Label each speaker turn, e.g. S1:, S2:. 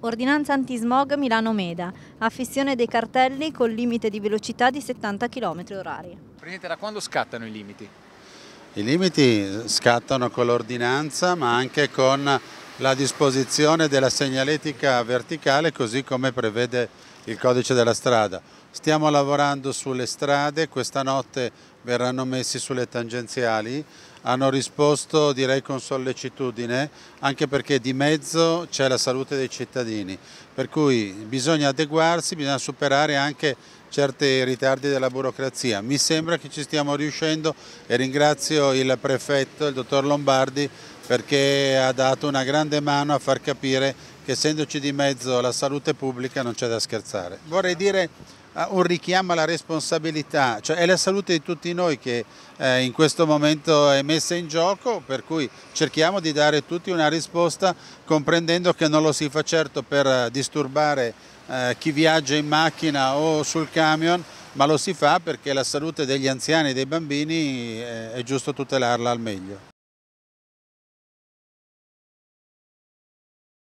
S1: Ordinanza antismog Milano-Meda, affissione dei cartelli con limite di velocità di 70 km orari. Presidente, da quando
S2: scattano i limiti?
S3: I limiti scattano con l'ordinanza ma anche con la disposizione della segnaletica verticale così come prevede il codice della strada. Stiamo lavorando sulle strade, questa notte verranno messi sulle tangenziali, hanno risposto direi con sollecitudine, anche perché di mezzo c'è la salute dei cittadini, per cui bisogna adeguarsi, bisogna superare anche certi ritardi della burocrazia. Mi sembra che ci stiamo riuscendo e ringrazio il prefetto, il dottor Lombardi, perché ha dato una grande mano a far capire che essendoci di mezzo la salute pubblica non c'è da scherzare. Vorrei dire eh, un richiamo alla responsabilità, cioè è la salute di tutti noi che eh, in questo momento è messa in gioco, per cui cerchiamo di dare tutti una risposta comprendendo che non lo si fa certo per disturbare eh, chi viaggia in macchina o sul camion, ma lo si fa perché la salute degli anziani e dei bambini eh, è giusto tutelarla al meglio.